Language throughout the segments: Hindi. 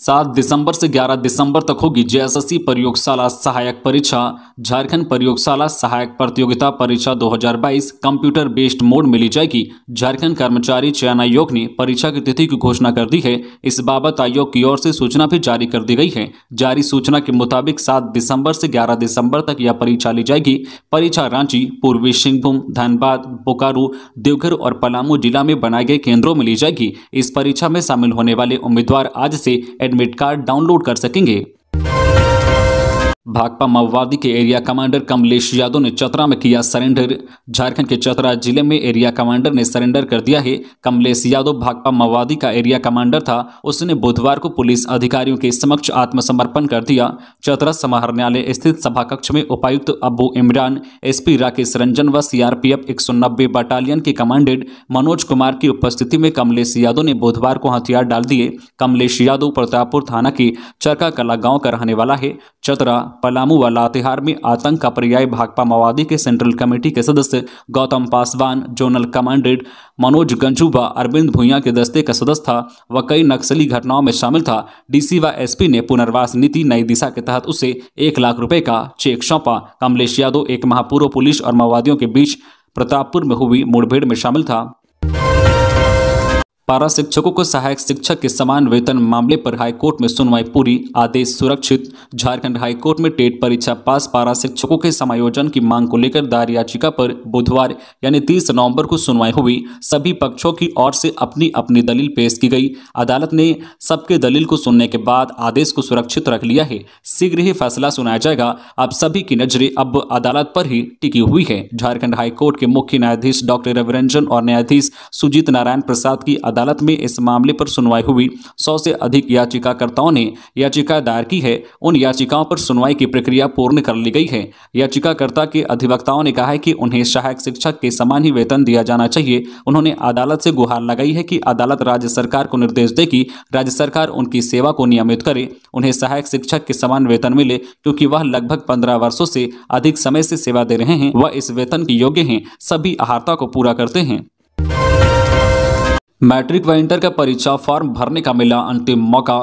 सात दिसंबर से ग्यारह दिसंबर तक होगी जेएसएससी प्रयोगशाला सहायक परीक्षा झारखंड प्रयोगशाला सहायक प्रतियोगिता परीक्षा 2022 कंप्यूटर बेस्ड मोड में ली जाएगी झारखंड कर्मचारी चयन आयोग ने परीक्षा की तिथि की घोषणा कर दी है इस बाबत आयोग की ओर से सूचना भी जारी कर दी गई है जारी सूचना के मुताबिक सात दिसंबर से ग्यारह दिसंबर तक यह परीक्षा ली जाएगी परीक्षा रांची पूर्वी सिंहभूम धनबाद बोकारो देवघर और पलामू जिला में बनाए गए केंद्रों में ली जाएगी इस परीक्षा में शामिल होने वाले उम्मीदवार आज से एडमिट कार्ड डाउनलोड कर सकेंगे भाकपा माओवादी के एरिया कमांडर कमलेश यादव ने चतरा में किया सरेंडर झारखंड के चतरा जिले में एरिया कमांडर ने सरेंडर कर दिया है कमलेश यादव भाकपा माओवादी का एरिया कमांडर था उसने बुधवार को पुलिस अधिकारियों के समक्ष आत्मसमर्पण कर दिया चतरा समाहरणालय स्थित सभा कक्ष में उपायुक्त अबू इमरान एसपी राकेश रंजन व सीआरपीएफ एक बटालियन के कमांडेंट मनोज कुमार की उपस्थिति में कमलेश यादव ने बुधवार को हथियार डाल दिए कमलेश यादव प्रतापपुर थाना के चरका कला गाँव का रहने वाला है चतरा पलामू व लातेहार में आतंक का पर्याय भाकपा माओवादी के सेंट्रल कमेटी के सदस्य गौतम पासवान जोनल कमांडेंट मनोज गंजू व अरविंद भुइया के दस्ते का सदस्य था व कई नक्सली घटनाओं में शामिल था डीसी व एसपी ने पुनर्वास नीति नई दिशा के तहत उसे एक लाख रुपए का चेक सौंपा कमलेश यादव एक महापूर्व पुलिस और माओवादियों के बीच प्रतापपुर में हुई मुठभेड़ में शामिल था पारा शिक्षकों को सहायक शिक्षक के समान वेतन मामले पर हाईकोर्ट में सुनवाई पूरी आदेश सुरक्षित झारखंड हाईकोर्ट में टेट परीक्षा पास पारा शिक्षकों के समायोजन की मांग को लेकर दायर याचिका पर बुधवार यानी 30 नवंबर को सुनवाई हुई सभी पक्षों की ओर से अपनी अपनी दलील पेश की गई अदालत ने सबके दलील को सुनने के बाद आदेश को सुरक्षित रख लिया है शीघ्र ही फैसला सुनाया जाएगा अब सभी की नजरें अब अदालत पर ही टिकी हुई है झारखंड हाईकोर्ट के मुख्य न्यायाधीश डॉक्टर रविरंजन और न्यायाधीश सुजीत नारायण प्रसाद की अदालत में इस मामले पर सुनवाई हुई सौ से अधिक याचिकाकर्ताओं ने याचिका दायर की है उन याचिकाओं पर सुनवाई की प्रक्रिया पूर्ण कर ली गई है याचिकाकर्ता के अधिवक्ताओं ने कहा है कि उन्हें सहायक शिक्षक के समान ही वेतन दिया जाना चाहिए उन्होंने अदालत से गुहार लगाई है कि अदालत राज्य सरकार को निर्देश दे कि राज्य सरकार उनकी सेवा को नियमित करे उन्हें सहायक शिक्षक के समान वेतन मिले क्योंकि वह लगभग पंद्रह वर्षों से अधिक समय से सेवा दे रहे हैं वह इस वेतन के योग्य हैं सभी अहार्ता को पूरा करते हैं मैट्रिक व इंटर का परीक्षा फॉर्म भरने का मिला अंतिम मौका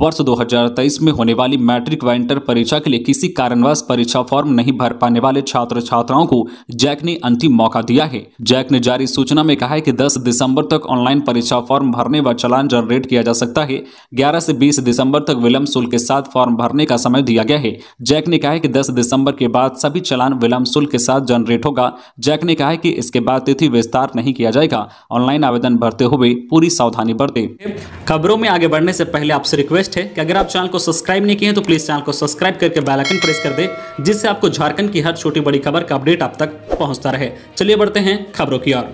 वर्ष 2023 में होने वाली मैट्रिक व इंटर परीक्षा के लिए किसी कारणवश परीक्षा फॉर्म नहीं भर पाने वाले छात्र छात्राओं को जैक ने अंतिम मौका दिया है जैक ने जारी सूचना में कहा है कि 10 दिसंबर तक ऑनलाइन परीक्षा फॉर्म भरने व चलान जनरेट किया जा सकता है ग्यारह से बीस दिसंबर तक विलम्ब शुल्क के साथ फॉर्म भरने का समय दिया गया है जैक ने कहा है कि दस दिसंबर के बाद सभी चलान विलम्ब शुल्क के साथ जनरेट होगा जैक ने कहा है कि इसके बाद तिथि विस्तार नहीं किया जाएगा ऑनलाइन आवेदन भरते हुए हुए पूरी सावधानी बरते खबरों में आगे बढ़ने से पहले आपसे रिक्वेस्ट है कि अगर आप चैनल को सब्सक्राइब नहीं किए तो प्लीज चैनल को सब्सक्राइब करके बेलाइकन प्रेस कर दे जिससे आपको झारखंड की हर छोटी बड़ी खबर का अपडेट आप तक पहुंचता रहे चलिए बढ़ते हैं खबरों की ओर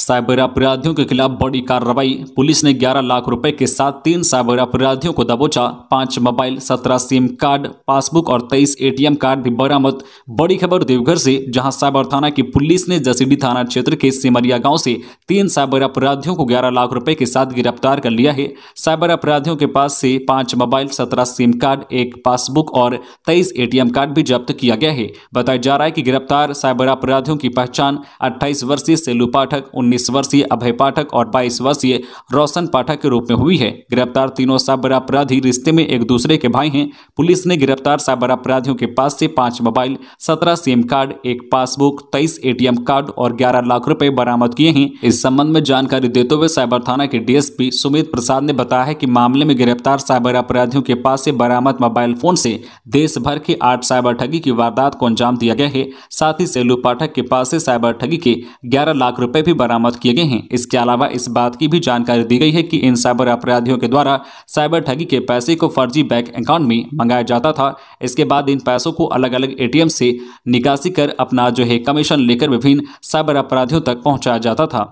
साइबर अपराधियों के खिलाफ बड़ी कार्रवाई पुलिस ने 11 लाख रुपए के साथ तीन साइबर अपराधियों को दबोचा पांच मोबाइल 17 सिम कार्ड पासबुक और 23 एटीएम कार्ड भी बरामद बड़ी खबर देवघर से जहां साइबर थाना की पुलिस ने जसीडी थाना क्षेत्र के सिमरिया गांव से तीन साइबर अपराधियों को ग्यारह लाख रुपए के साथ गिरफ्तार कर लिया है साइबर अपराधियों के पास से पांच मोबाइल सत्रह सिम कार्ड एक पासबुक और तेईस ए कार्ड भी जब्त किया गया है बताया जा रहा है की गिरफ्तार साइबर अपराधियों की पहचान अट्ठाईस वर्षीय सेलू पाठक उन्नीस वर्षीय अभय पाठक और बाईस वर्षीय रोशन पाठक के रूप में हुई है गिरफ्तार तीनों साइबर अपराधी रिश्ते में एक दूसरे के भाई हैं पुलिस ने गिरफ्तार साइबर अपराधियों के पास से पांच मोबाइल सत्रह सिम कार्ड एक पासबुक तेईस ए कार्ड और ग्यारह लाख रूपए बरामद किए हैं इस संबंध में जानकारी देते हुए साइबर थाना के डीएसपी सुमित प्रसाद ने बताया है मामले में गिरफ्तार साइबर अपराधियों के पास से बरामद मोबाइल फोन से देश भर के आठ साइबर ठगी की वारदात को अंजाम दिया गया है साथ ही सेलू पाठक के पास से साइबर ठगी के ग्यारह लाख रुपए भी बरामद किए गए हैं इसके अलावा इस बात की भी जानकारी दी गई है कि इन साइबर अपराधियों के द्वारा साइबर ठगी के पैसे को फर्जी बैंक अकाउंट में मंगाया जाता था इसके बाद इन पैसों को अलग अलग ए से निकासी कर अपना जो है कमीशन लेकर विभिन्न साइबर अपराधियों तक पहुँचाया जाता था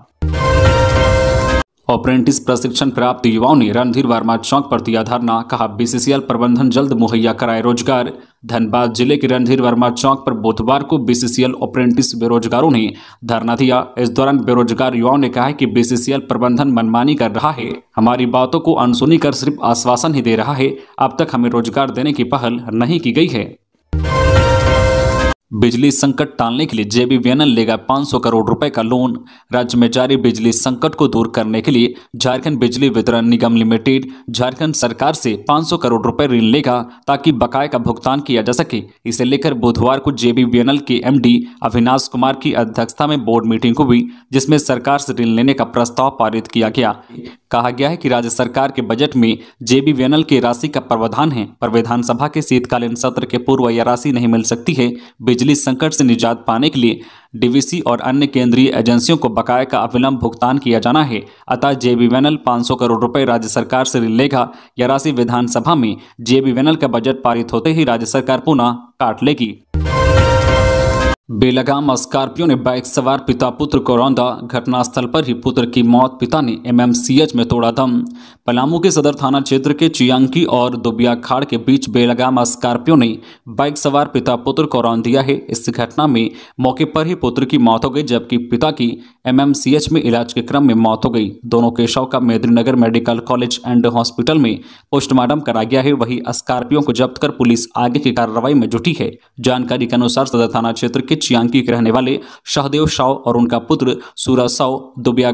अप्रेंटिस प्रशिक्षण प्राप्त युवाओं ने रणधीर वर्मा चौक पर दिया धरना कहा बीसीसीएल प्रबंधन जल्द मुहैया कराए रोजगार धनबाद जिले के रणधीर वर्मा चौक पर बुधवार को बीसीसीएल अप्रेंटिस बेरोजगारों ने धरना दिया इस दौरान बेरोजगार युवाओं ने कहा कि बीसीसीएल प्रबंधन मनमानी कर रहा है हमारी बातों को अनसुनी कर सिर्फ आश्वासन ही दे रहा है अब तक हमें रोजगार देने की पहल नहीं की गई है बिजली संकट टालने के लिए जेबी वेनन लेगा 500 करोड़ रुपए का लोन राज्य में जारी बिजली संकट को दूर करने के लिए झारखंड बिजली वितरण निगम लिमिटेड झारखंड सरकार से 500 करोड़ रुपए ऋण लेगा ताकि बकाए का भुगतान किया जा सके इसे लेकर बुधवार को जेबी वेनल के एमडी अविनाश कुमार की अध्यक्षता में बोर्ड मीटिंग हुई जिसमे सरकार से ऋण लेने का प्रस्ताव पारित किया गया कहा गया है कि राज्य सरकार के बजट में जेबी वेनल की राशि का प्रावधान है पर विधानसभा के शीतकालीन सत्र के पूर्व यह राशि नहीं मिल सकती है बिजली संकट से निजात पाने के लिए डीवीसी और अन्य केंद्रीय एजेंसियों को बकाए का अविलंब भुगतान किया जाना है अतः जे जेबीवेनल 500 करोड़ रुपए राज्य सरकार से लेगा यह राशि विधानसभा में जे बी वेनल का बजट पारित होते ही राज्य सरकार पुनः काट लेगी बेलगाम स्कॉर्पियो ने बाइक सवार पिता पुत्र को रौंदा घटनास्थल पर ही पुत्र की मौत पिता ने एमएमसीएच में तोड़ा दम पलामू के सदर थाना क्षेत्र के चियांकी और दुबियाखाड़ के बीच बेलगाम स्कॉर्पियो ने बाइक सवार पिता पुत्र को रौन दिया है इस घटना में मौके पर ही पुत्र की मौत हो गई जबकि पिता की एमएमसीएच में इलाज के क्रम में मौत हो गई दोनों के शव का Medininagar medical college and hospital में पोस्टमार्टम कराया गया है वही स्कॉर्पियो को जब्त कर पुलिस आगे की कार्रवाई में जुटी है जानकारी के अनुसार सदर थाना क्षेत्र के चियांकी के रहने वाले शाहदेव शाव और उनका पुत्र सूरज साव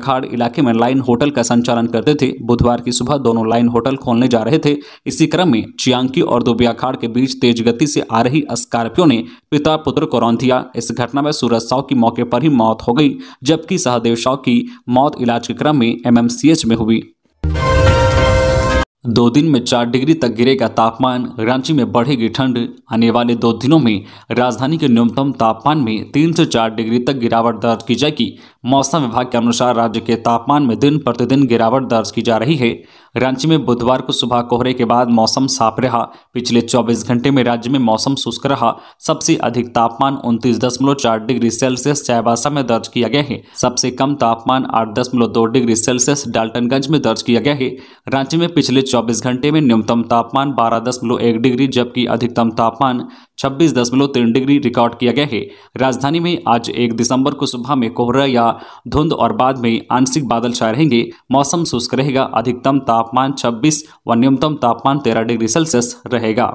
खाड़ इलाके में लाइन होटल का संचालन करते थे बुधवार की सुबह दोनों लाइन होटल खोलने जा रहे थे इसी क्रम में चियांकी और दुबियाखाड़ के बीच तेज गति से आ रही स्कॉर्पियो ने पिता पुत्र को रौन दिया इस घटना में सूरज साव की मौके पर ही मौत हो गई जबकि सहदेव साव की मौत इलाज के क्रम में एमएमसीएच में हुई दो दिन में चार डिग्री तक गिरेगा तापमान रांची में बढ़ेगी ठंड आने वाले दो दिनों में राजधानी के न्यूनतम तापमान में तीन से चार डिग्री तक गिरावट दर्ज की जाएगी मौसम विभाग के अनुसार राज्य के तापमान में दिन प्रतिदिन गिरावट दर्ज की जा रही है रांची में बुधवार को सुबह कोहरे के बाद मौसम साफ रहा पिछले 24 घंटे में राज्य में मौसम शुष्क रहा सबसे अधिक तापमान उनतीस दशमलव चार डिग्री सेल्सियस चाईबासा में दर्ज किया गया है सबसे कम तापमान आठ दशमलव दो डिग्री सेल्सियस डाल्टनगंज में दर्ज किया गया है रांची में पिछले चौबीस घंटे में न्यूनतम तापमान बारह दशमलव एक डिग्री जबकि अधिकतम तापमान छब्बीस दशमलव तीन डिग्री रिकॉर्ड किया गया है राजधानी में आज एक दिसंबर को सुबह में कोहरा या धुंध और बाद में आंशिक बादल छाए रहेंगे मौसम शुष्क रहेगा अधिकतम तापमान छब्बीस व न्यूनतम तापमान तेरह डिग्री सेल्सियस रहेगा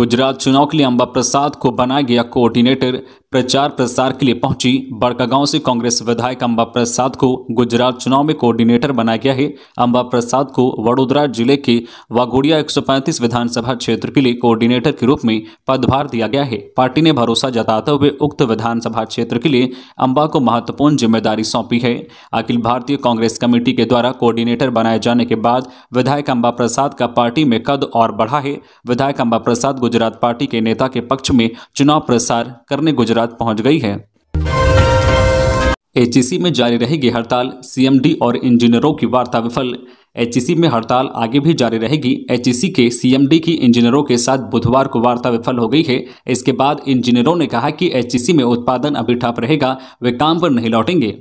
गुजरात चुनाव के लिए अंबा प्रसाद को बनाया गया कोऑर्डिनेटर प्रचार प्रसार के लिए पहुंची बड़कागांव से कांग्रेस विधायक अंबा प्रसाद को गुजरात चुनाव में कोऑर्डिनेटर बनाया गया है अंबा प्रसाद को वडोदरा जिले के वागोड़िया 135 विधानसभा क्षेत्र के लिए कोऑर्डिनेटर के रूप में पदभार दिया गया है पार्टी ने भरोसा जताते हुए उक्त विधानसभा क्षेत्र के लिए अंबा को महत्वपूर्ण जिम्मेदारी सौंपी है अखिल भारतीय कांग्रेस कमेटी के द्वारा कोऑर्डिनेटर बनाए जाने के बाद विधायक अंबा प्रसाद का पार्टी में कद और बढ़ा है विधायक अंबा प्रसाद गुजरात पार्टी के नेता के पक्ष में चुनाव प्रसार करने गुजरात गुजरात पहुंच गई है एचईसी में जारी रहेगी हड़ताल सीएमडी और इंजीनियरों की वार्ता विफल एचईसी में हड़ताल आगे भी जारी रहेगी एचईसी के सीएमडी की इंजीनियरों के साथ बुधवार को वार्ता विफल हो गई है इसके बाद इंजीनियरों ने कहा कि एचईसी में उत्पादन अभी ठप रहेगा वे काम पर नहीं लौटेंगे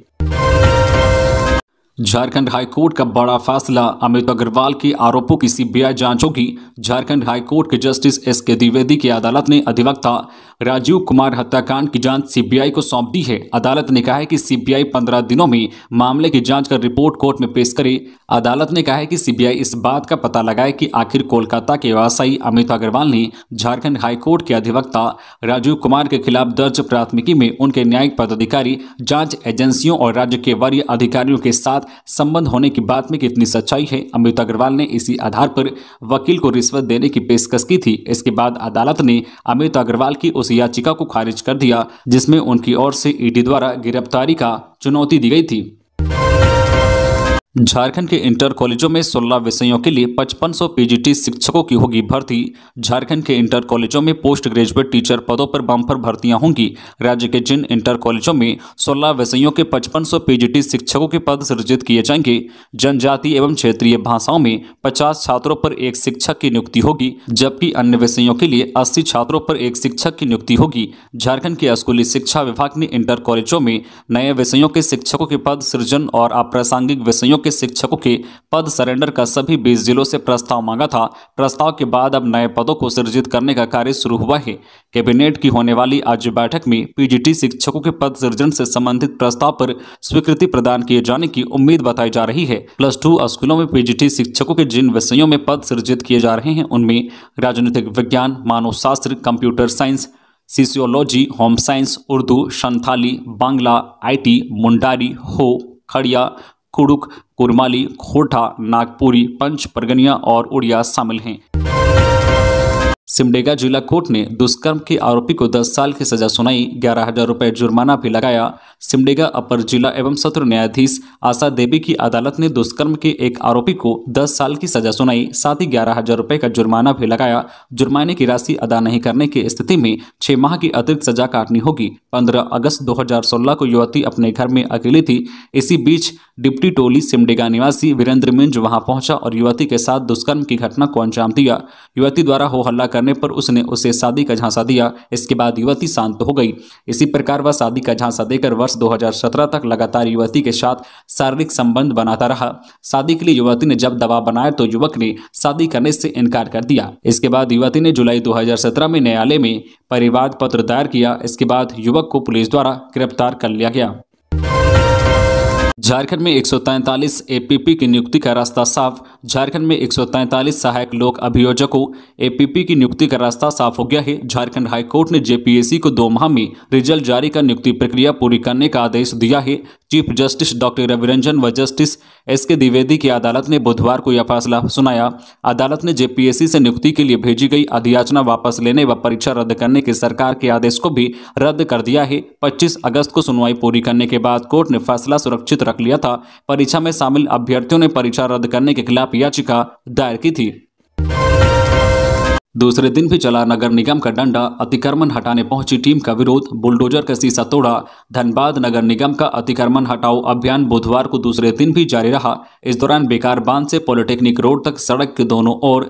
झारखंड हाईकोर्ट का बड़ा फैसला अमित अग्रवाल के आरोपों की सीबीआई जांच होगी झारखंड हाईकोर्ट के जस्टिस एस के द्विवेदी की अदालत ने अधिवक्ता राजीव कुमार हत्याकांड की जांच सीबीआई को सौंप दी है अदालत ने कहा है कि सीबीआई पंद्रह दिनों में मामले की जांच कर रिपोर्ट कोर्ट में पेश करे अदालत ने कहा है कि सीबीआई इस बात का पता लगाए कि आखिर कोलकाता के व्यवसायी अमित अग्रवाल ने झारखंड हाईकोर्ट के अधिवक्ता राजीव कुमार के खिलाफ दर्ज प्राथमिकी में उनके न्यायिक पदाधिकारी जांच एजेंसियों और राज्य के वरीय अधिकारियों के साथ संबंध होने की बात में कितनी सच्चाई है अमृता अग्रवाल ने इसी आधार पर वकील को रिश्वत देने की पेशकश की थी इसके बाद अदालत ने अमृता अग्रवाल की उस याचिका को खारिज कर दिया जिसमें उनकी ओर से ईडी द्वारा गिरफ्तारी का चुनौती दी गई थी झारखंड के इंटर कॉलेजों में 16 विषयों के लिए 5500 पीजीटी शिक्षकों की होगी भर्ती झारखंड के इंटर कॉलेजों में पोस्ट ग्रेजुएट टीचर पदों पर बम्पर भर्तियां होंगी राज्य के जिन इंटर कॉलेजों में 16 विषयों के 5500 पीजीटी शिक्षकों के पद सृजित किए जाएंगे जनजाति एवं क्षेत्रीय भाषाओं में पचास छात्रों पर एक शिक्षक की नियुक्ति होगी जबकि अन्य विषयों के लिए अस्सी छात्रों पर एक शिक्षक की नियुक्ति होगी झारखंड के स्कूली शिक्षा विभाग ने इंटर कॉलेजों में नए विषयों के शिक्षकों के पद सृजन और अप्रासंगिक विषयों के शिक्षकों के पद सरेंडर का सभी बीस जिलों से प्रस्ताव मांगा था प्रस्ताव के बाद अब नए पदों को सृजित करने का कार्य शुरू हुआ है कैबिनेट की होने वाली आज बैठक में पीजीटी शिक्षकों के पद सृजन से संबंधित प्रस्ताव पर स्वीकृति प्रदान किए जाने की उम्मीद बताई जा रही है प्लस टू स्कूलों में पीजीटी शिक्षकों के जिन विषयों में पद सृजित किए जा रहे हैं उनमें राजनीतिक विज्ञान मानव शास्त्र computer science sociology home science Urdu Santhali Bangla IT Mundari Ho Kharia कुड़ुक Kurmali खोटा नागपुरी पंच परगनिया और उड़िया शामिल हैं सिमडेगा जिला कोर्ट ने दुष्कर्म के आरोपी को 10 साल की सजा सुनाई ग्यारह हजार रुपये जुर्माना भी लगाया सिमडेगा अपर जिला एवं सत्र न्यायाधीश आशा देवी की अदालत ने दुष्कर्म के एक आरोपी को 10 साल की सजा सुनाई साथ ही ग्यारह हजार रुपये का जुर्माना भी लगाया जुर्माने की राशि अदा नहीं करने की स्थिति में छह माह की अतिरिक्त सजा काटनी होगी पंद्रह अगस्त दो को युवती अपने घर में अकेली थी इसी बीच डिप्टी टोली सिमडेगा निवासी वीरेंद्र मिंज वहां पहुंचा और युवती के साथ दुष्कर्म की घटना को अंजाम दिया युवती द्वारा हो हल्ला कर करने पर उसने उसे शादी का झांसा दिया इसके बाद युवती शांत हो गई इसी प्रकार वह शादी का झांसा देकर वर्ष 2017 तक लगातार युवती के साथ शारीरिक संबंध बनाता रहा शादी के लिए युवती ने जब दबाव बनाया तो युवक ने शादी करने से इनकार कर दिया इसके बाद युवती ने जुलाई दो में न्यायालय में परिवाद पत्र दायर किया इसके बाद युवक को पुलिस द्वारा गिरफ्तार कर लिया गया झारखंड में एक एपीपी की नियुक्ति का रास्ता साफ झारखंड में एक सहायक लोक अभियोजकों एपीपी की नियुक्ति का रास्ता साफ हो गया है झारखंड हाईकोर्ट ने जेपीएससी को दो माह में रिजल्ट जारी कर नियुक्ति प्रक्रिया पूरी करने का आदेश दिया है चीफ जस्टिस डॉक्टर रविरंजन व जस्टिस एस के द्विवेदी की अदालत ने बुधवार को यह फैसला सुनाया अदालत ने जेपीएससी से नियुक्ति के लिए भेजी गई अधियाचना वापस लेने व वा परीक्षा रद्द करने के सरकार के आदेश को भी रद्द कर दिया है पच्चीस अगस्त को सुनवाई पूरी करने के बाद कोर्ट ने फैसला सुरक्षित रख लिया था परीक्षा में शामिल अभ्यर्थियों ने परीक्षा रद्द करने के खिलाफ याचिका दायर की थी दूसरे दिन भी चला नगर निगम का डंडा अतिक्रमण हटाने पहुंची टीम का विरोध बुलडोजर का सीसा तोड़ा धनबाद नगर निगम का अतिक्रमण हटाओ अभियान बुधवार को दूसरे दिन भी जारी रहा इस दौरान बेकार बांध से पॉलिटेक्निक रोड तक सड़क के दोनों ओर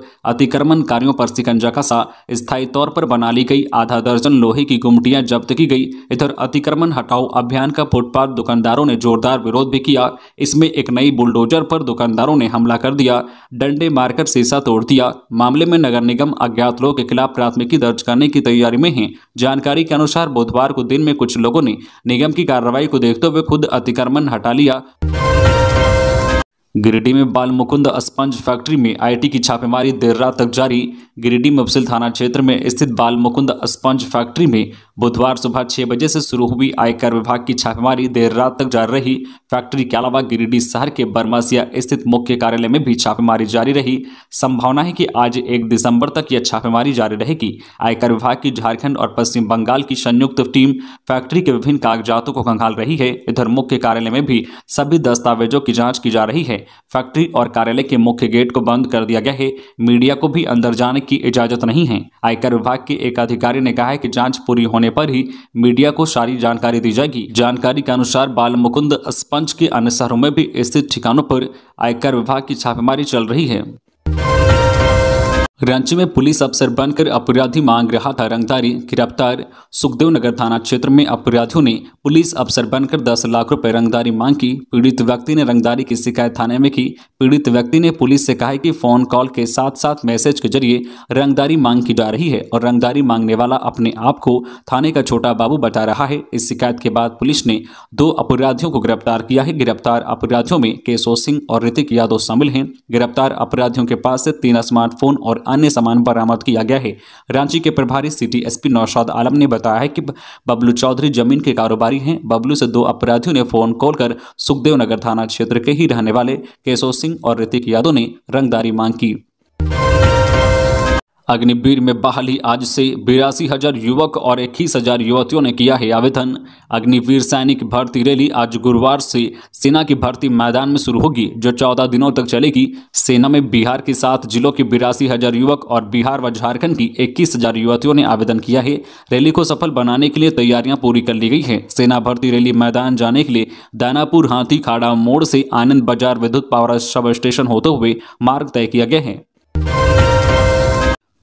कार्यों पर सिकंजा कसा स्थायी तौर पर बना ली गई आधा दर्जन लोहे की गुमटियां जब्त की गई इधर अतिक्रमण हटाओ अभियान का फुटपाथ दुकानदारों ने जोरदार विरोध भी किया इसमें एक नई बुलडोजर पर दुकानदारों ने हमला कर दिया डंडे मारकर सीसा तोड़ दिया मामले में नगर निगम अज्ञात लोगों के खिलाफ प्राथमिकी दर्ज करने की तैयारी में है जानकारी के अनुसार बुधवार को दिन में कुछ लोगों ने निगम की कार्रवाई को देखते हुए खुद अतिक्रमण हटा लिया गिरिडीह में बालमुकुंद स्पंज फैक्ट्री में आईटी की छापेमारी देर रात तक जारी गिरिडीह मुफसिल थाना क्षेत्र में स्थित बालमुकुंद स्पंज फैक्ट्री में बुधवार सुबह छह बजे से शुरू हुई आयकर विभाग की छापेमारी देर रात तक जारी रही फैक्ट्री के अलावा गिरिडीह शहर के बर्मासिया स्थित मुख्य कार्यालय में भी छापेमारी जारी रही संभावना है कि आज एक दिसंबर तक यह छापेमारी जारी रहेगी आयकर विभाग की झारखंड और पश्चिम बंगाल की संयुक्त टीम फैक्ट्री के विभिन्न कागजातों को खंगाल रही है इधर मुख्य कार्यालय में भी सभी दस्तावेजों की जाँच की जा रही है फैक्ट्री और कार्यालय के मुख्य गेट को बंद कर दिया गया है मीडिया को भी अंदर जाने की इजाजत नहीं है आयकर विभाग के एक अधिकारी ने कहा है की जाँच पूरी होने होने पर ही मीडिया को सारी जानकारी दी जाएगी जानकारी के अनुसार मुकुंद स्पंज के अन्य शहरों में भी स्थित ठिकानों पर आयकर विभाग की छापेमारी चल रही है रांची में पुलिस अफसर बनकर अपराधी मांग रहा था रंगदारी गिरफ्तार सुखदेव नगर थाना क्षेत्र में अपराधियों ने पुलिस अफसर बनकर 10 लाख रुपए रंगदारी मांग की पीड़ित व्यक्ति ने रंगदारी की शिकायत थाने में की पीड़ित व्यक्ति ने पुलिस से कहा कि फोन कॉल के साथ साथ मैसेज के जरिए रंगदारी मांग की जा रही है और रंगदारी मांगने वाला अपने आप को थाने का छोटा बाबू बता रहा है इस शिकायत के बाद पुलिस ने दो अपराधियों को गिरफ्तार किया है गिरफ्तार अपराधियों में केशव सिंह और ऋतिक यादव शामिल हैं गिरफ्तार अपराधियों के पास से तीन स्मार्टफोन और अन्य सामान बरामद किया गया है रांची के प्रभारी सिटी एसपी नौशाद आलम ने बताया है कि बबलू चौधरी जमीन के कारोबारी हैं बबलू से दो अपराधियों ने फोन कॉल कर सुखदेव नगर थाना क्षेत्र के ही रहने वाले केशव सिंह और ऋतिक यादव ने रंगदारी मांग की अग्निवीर में बहाली आज से बिरासी हजार युवक और इक्कीस हजार युवतियों ने किया है आवेदन अग्निवीर सैनिक भर्ती रैली आज गुरुवार से सेना की भर्ती मैदान में शुरू होगी जो चौदह दिनों तक चलेगी सेना में बिहार के सात जिलों के बिरासी हजार युवक और बिहार व झारखंड की इक्कीस हजार युवतियों ने आवेदन किया है रैली को सफल बनाने के लिए तैयारियां पूरी कर ली गई है सेना भर्ती रैली मैदान जाने के लिए दानापुर हाथी खाड़ा मोड़ से आनंद बाजार विद्युत पावर सब स्टेशन होते हुए मार्ग तय किया गया है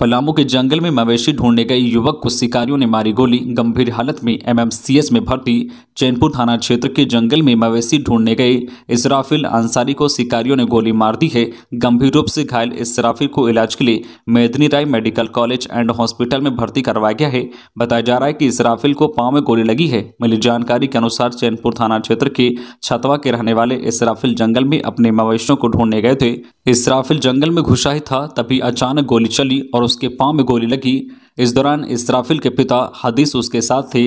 पलामू के जंगल में मवेशी ढूंढने गए युवक को शिकारियों ने मारी गोली गंभीर हालत में एमएमसीएस में भर्ती चैनपुर थाना क्षेत्र के जंगल में मवेशी ढूंढने गए इसराफिल अंसारी को शिकारियों ने गोली मार दी है गंभीर रूप से घायल इसराफिल को इलाज के लिए Medini Rai medical college and hospital में भर्ती करवाया गया है बताया जा रहा है कि इसराफिल को पाँव में गोली लगी है मिली जानकारी के अनुसार चैनपुर थाना क्षेत्र के छतवा के रहने वाले इसराफिल जंगल में अपने मवेशियों को ढूंढने गए थे इसराफिल जंगल में घुसा ही था तभी अचानक गोली चली और उसके पाँव में गोली लगी इस दौरान इसराफिल के पिता हदीस उसके साथ थे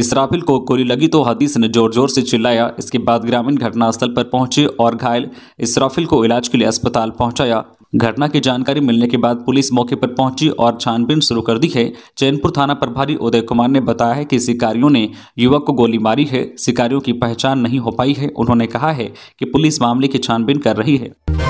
इसराफिल को गोली लगी तो हदीस ने ज़ोर ज़ोर से चिल्लाया इसके बाद ग्रामीण घटनास्थल पर पहुंचे और घायल इसराफिल को इलाज के लिए अस्पताल पहुंचाया घटना की जानकारी मिलने के बाद पुलिस मौके पर पहुंची और छानबीन शुरू कर दी है चैनपुर थाना प्रभारी उदय कुमार ने बताया है कि शिकारियों ने युवक को गोली मारी है शिकारियों की पहचान नहीं हो पाई है उन्होंने कहा है कि पुलिस मामले की छानबीन कर रही है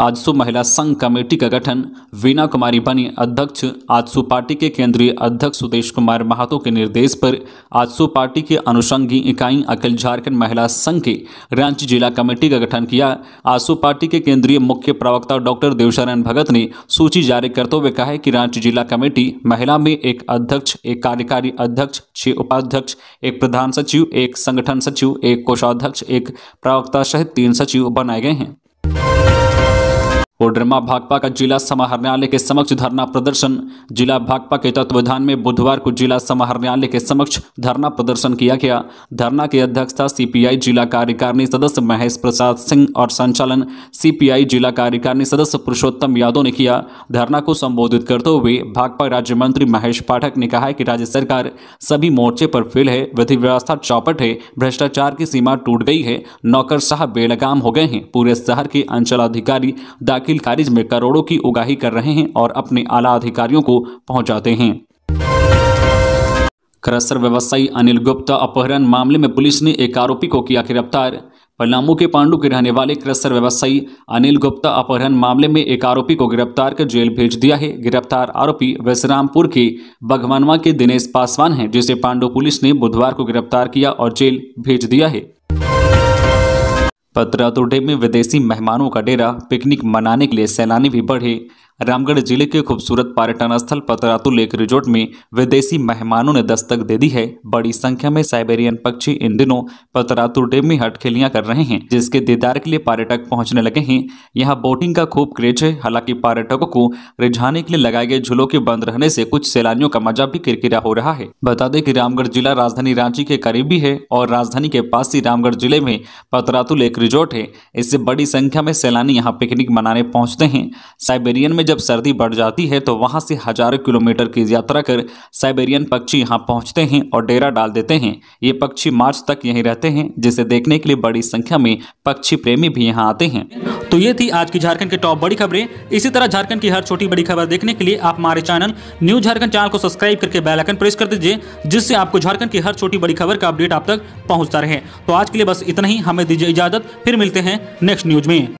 आजसू महिला संघ कमेटी का गठन वीना कुमारी बनी अध्यक्ष आजसू पार्टी के केंद्रीय अध्यक्ष सुदेश कुमार महातो के निर्देश पर आजसू पार्टी के अनुषंगी इकाई अखिल झारखंड महिला संघ के रांची जिला कमेटी का गठन किया आजसू पार्टी के केंद्रीय मुख्य प्रवक्ता डॉक्टर देवशरण भगत ने सूची जारी करते हुए कहा कि रांची जिला कमेटी महिला में एक अध्यक्ष एक कार्यकारी अध्यक्ष छह उपाध्यक्ष एक प्रधान सचिव एक संगठन सचिव एक कोषाध्यक्ष एक प्रवक्ता सहित तीन सचिव बनाए गए हैं कोडरमा भाकपा का जिला समाहरणालय के समक्ष धरना प्रदर्शन जिला भाकपा के तत्वाधान में बुधवार को जिला समाहरणालय के समक्ष धरना प्रदर्शन किया गया धरना की अध्यक्षता सीपीआई जिला कार्यकारिणी सदस्य महेश प्रसाद सिंह और संचालन सीपीआई जिला कार्यकारिणी सदस्य पुरुषोत्तम यादव ने किया धरना को संबोधित करते हुए भाकपा राज्य मंत्री महेश पाठक ने कहा कि राज्य सरकार सभी मोर्चे पर फेल है विधि व्यवस्था चौपट है भ्रष्टाचार की सीमा टूट गई है नौकर साहब बेलगाम हो गए हैं पूरे शहर के अंचलाधिकारी दाखिल दाखिल खारिज में करोड़ों की उगाही कर रहे हैं और अपने आला अधिकारियों को पहुंचाते हैं क्रसर व्यवसायी अनिल गुप्ता अपहरण मामले में पुलिस ने एक आरोपी को किया गिरफ्तार पलामू के पांडु के रहने वाले क्रसर व्यवसायी अनिल गुप्ता अपहरण मामले में एक आरोपी को गिरफ्तार कर जेल भेज दिया है गिरफ्तार आरोपी वैसरामपुर के बघवानवा के दिनेश पासवान हैं जिसे पांडु पुलिस ने बुधवार को गिरफ्तार किया और जेल भेज दिया है पत्रातोडे में विदेशी मेहमानों का डेरा पिकनिक मनाने के लिए सैलानी भी बढ़े रामगढ़ जिले के खूबसूरत पर्यटन स्थल पतरातु लेक रिजोर्ट में विदेशी मेहमानों ने दस्तक दे दी है बड़ी संख्या में साइबेरियन पक्षी इन दिनों पतरातू डेम में हटखेलियां कर रहे हैं जिसके दीदार के लिए पर्यटक पहुंचने लगे हैं यहां बोटिंग का खूब क्रेज है हालांकि पर्यटकों को रिझाने के लिए लगाए गए झूलों के बंद रहने से कुछ सैलानियों का मजा भी किरकिरा हो रहा है बता दें की रामगढ़ जिला राजधानी रांची के करीबी है और राजधानी के पास ही रामगढ़ जिले में पतरातु लेक रिजोर्ट है इससे बड़ी संख्या में सैलानी यहाँ पिकनिक मनाने पहुंचते हैं साइबेरियन में जब सर्दी बढ़ जाती है तो वहाँ से हजारों किलोमीटर की यात्रा कर साइबेरियन पक्षी यहाँ पहुँचते हैं और डेरा डाल देते हैं ये पक्षी मार्च तक यहीं रहते हैं जिसे देखने के लिए बड़ी संख्या में पक्षी प्रेमी भी यहाँ आते हैं तो ये थी आज की झारखंड की टॉप बड़ी खबरें इसी तरह झारखंड की हर छोटी बड़ी खबर देखने के लिए आप हमारे चैनल न्यूज झारखंड चैनल को सब्सक्राइब करके बेलाइकन प्रेस कर दीजिए जिससे आपको झारखंड की हर छोटी बड़ी खबर का अपडेट आप तक पहुंचता रहे तो आज के लिए बस इतना ही हमें दीजिए इजाजत फिर मिलते हैं नेक्स्ट न्यूज में